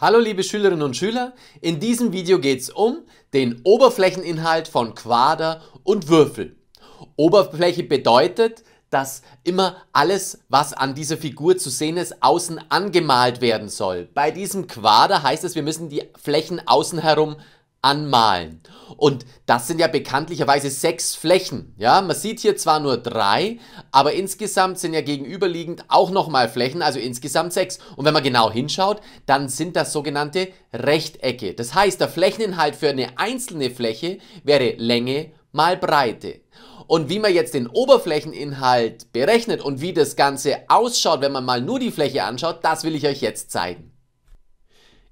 Hallo liebe Schülerinnen und Schüler, in diesem Video geht es um den Oberflächeninhalt von Quader und Würfel. Oberfläche bedeutet, dass immer alles, was an dieser Figur zu sehen ist, außen angemalt werden soll. Bei diesem Quader heißt es, wir müssen die Flächen außen herum anmalen. Und das sind ja bekanntlicherweise sechs Flächen. Ja, man sieht hier zwar nur drei, aber insgesamt sind ja gegenüberliegend auch nochmal Flächen, also insgesamt sechs. Und wenn man genau hinschaut, dann sind das sogenannte Rechtecke. Das heißt, der Flächeninhalt für eine einzelne Fläche wäre Länge mal Breite. Und wie man jetzt den Oberflächeninhalt berechnet und wie das Ganze ausschaut, wenn man mal nur die Fläche anschaut, das will ich euch jetzt zeigen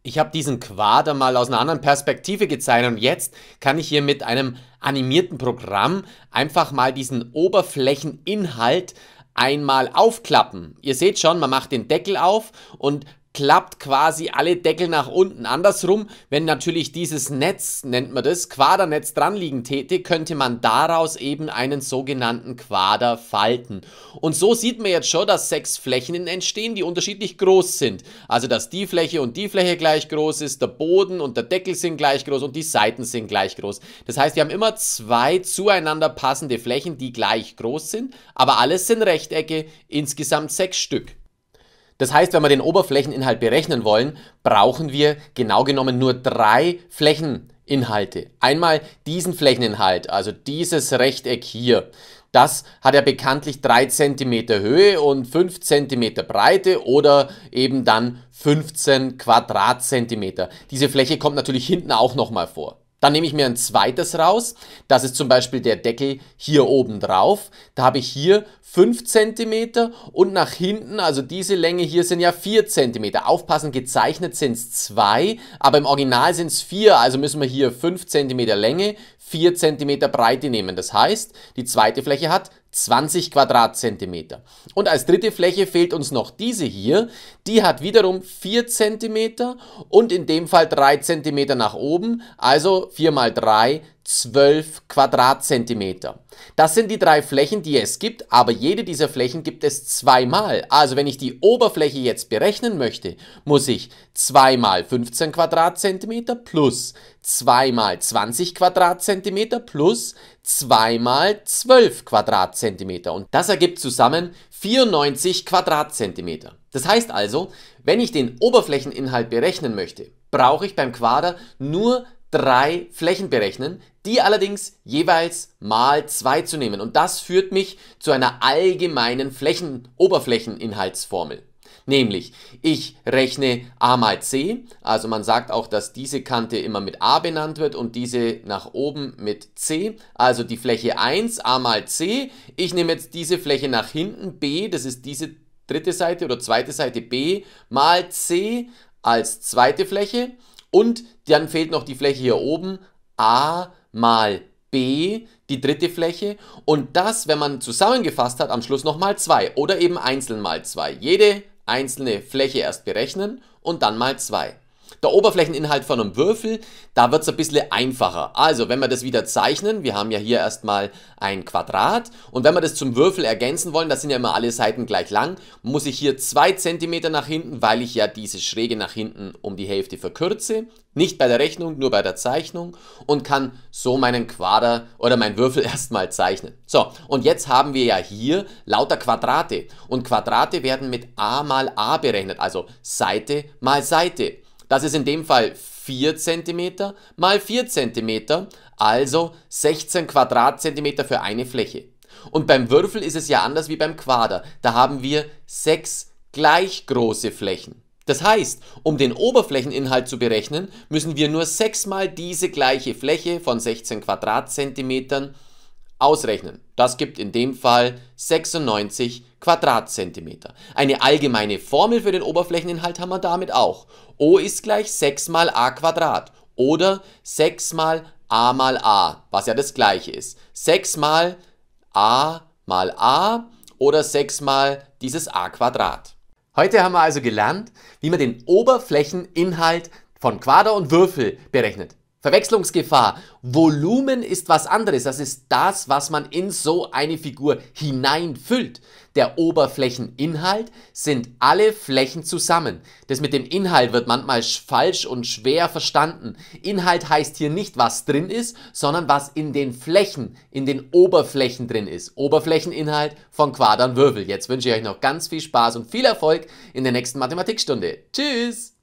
ich habe diesen Quader mal aus einer anderen Perspektive gezeichnet und jetzt kann ich hier mit einem animierten Programm einfach mal diesen Oberflächeninhalt einmal aufklappen. Ihr seht schon, man macht den Deckel auf und klappt quasi alle Deckel nach unten. Andersrum, wenn natürlich dieses Netz, nennt man das, Quadernetz dran liegen täte, könnte man daraus eben einen sogenannten Quader falten. Und so sieht man jetzt schon, dass sechs Flächen entstehen, die unterschiedlich groß sind. Also dass die Fläche und die Fläche gleich groß ist, der Boden und der Deckel sind gleich groß und die Seiten sind gleich groß. Das heißt, wir haben immer zwei zueinander passende Flächen, die gleich groß sind, aber alles sind Rechtecke, insgesamt sechs Stück. Das heißt, wenn wir den Oberflächeninhalt berechnen wollen, brauchen wir genau genommen nur drei Flächeninhalte. Einmal diesen Flächeninhalt, also dieses Rechteck hier. Das hat ja bekanntlich 3 cm Höhe und 5 cm Breite oder eben dann 15 Quadratzentimeter. Diese Fläche kommt natürlich hinten auch nochmal vor. Dann nehme ich mir ein zweites raus. Das ist zum Beispiel der Deckel hier oben drauf. Da habe ich hier 5 cm und nach hinten, also diese Länge hier sind ja 4 cm. Aufpassen, gezeichnet sind es 2, aber im Original sind es 4, also müssen wir hier 5 cm Länge, 4 cm Breite nehmen. Das heißt, die zweite Fläche hat 20 Quadratzentimeter. Und als dritte Fläche fehlt uns noch diese hier. Die hat wiederum 4 Zentimeter und in dem Fall 3 Zentimeter nach oben, also 4 mal 3 12 Quadratzentimeter. Das sind die drei Flächen, die es gibt, aber jede dieser Flächen gibt es zweimal. Also wenn ich die Oberfläche jetzt berechnen möchte, muss ich 2 mal 15 Quadratzentimeter plus 2 mal 20 Quadratzentimeter plus 2 mal 12 Quadratzentimeter. Und das ergibt zusammen 94 Quadratzentimeter. Das heißt also, wenn ich den Oberflächeninhalt berechnen möchte, brauche ich beim Quader nur drei Flächen berechnen, die allerdings jeweils mal zwei zu nehmen. Und das führt mich zu einer allgemeinen Flächen Oberflächeninhaltsformel. Nämlich, ich rechne a mal c, also man sagt auch, dass diese Kante immer mit a benannt wird und diese nach oben mit c, also die Fläche 1 a mal c. Ich nehme jetzt diese Fläche nach hinten b, das ist diese dritte Seite oder zweite Seite b mal c als zweite Fläche und dann fehlt noch die Fläche hier oben a mal b, die dritte Fläche und das, wenn man zusammengefasst hat, am Schluss nochmal 2 oder eben einzeln mal 2. Jede einzelne Fläche erst berechnen und dann mal 2 der Oberflächeninhalt von einem Würfel, da wird es ein bisschen einfacher. Also wenn wir das wieder zeichnen, wir haben ja hier erstmal ein Quadrat und wenn wir das zum Würfel ergänzen wollen, da sind ja immer alle Seiten gleich lang, muss ich hier 2 cm nach hinten, weil ich ja diese Schräge nach hinten um die Hälfte verkürze. Nicht bei der Rechnung, nur bei der Zeichnung und kann so meinen Quader oder meinen Würfel erstmal zeichnen. So, und jetzt haben wir ja hier lauter Quadrate und Quadrate werden mit a mal a berechnet, also Seite mal Seite. Das ist in dem Fall 4 cm mal 4 cm, also 16 Quadratzentimeter für eine Fläche. Und beim Würfel ist es ja anders wie beim Quader. Da haben wir 6 gleich große Flächen. Das heißt, um den Oberflächeninhalt zu berechnen, müssen wir nur 6 mal diese gleiche Fläche von 16 Quadratzentimetern ausrechnen. Das gibt in dem Fall 96 Quadratzentimeter. Eine allgemeine Formel für den Oberflächeninhalt haben wir damit auch. O ist gleich 6 mal a Quadrat oder 6 mal a mal a, was ja das gleiche ist. 6 mal a mal a oder 6 mal dieses a Quadrat. Heute haben wir also gelernt, wie man den Oberflächeninhalt von Quader und Würfel berechnet. Verwechslungsgefahr. Volumen ist was anderes. Das ist das, was man in so eine Figur hineinfüllt der Oberflächeninhalt sind alle Flächen zusammen. Das mit dem Inhalt wird manchmal falsch und schwer verstanden. Inhalt heißt hier nicht, was drin ist, sondern was in den Flächen, in den Oberflächen drin ist. Oberflächeninhalt von Quadern Wirbel. Jetzt wünsche ich euch noch ganz viel Spaß und viel Erfolg in der nächsten Mathematikstunde. Tschüss!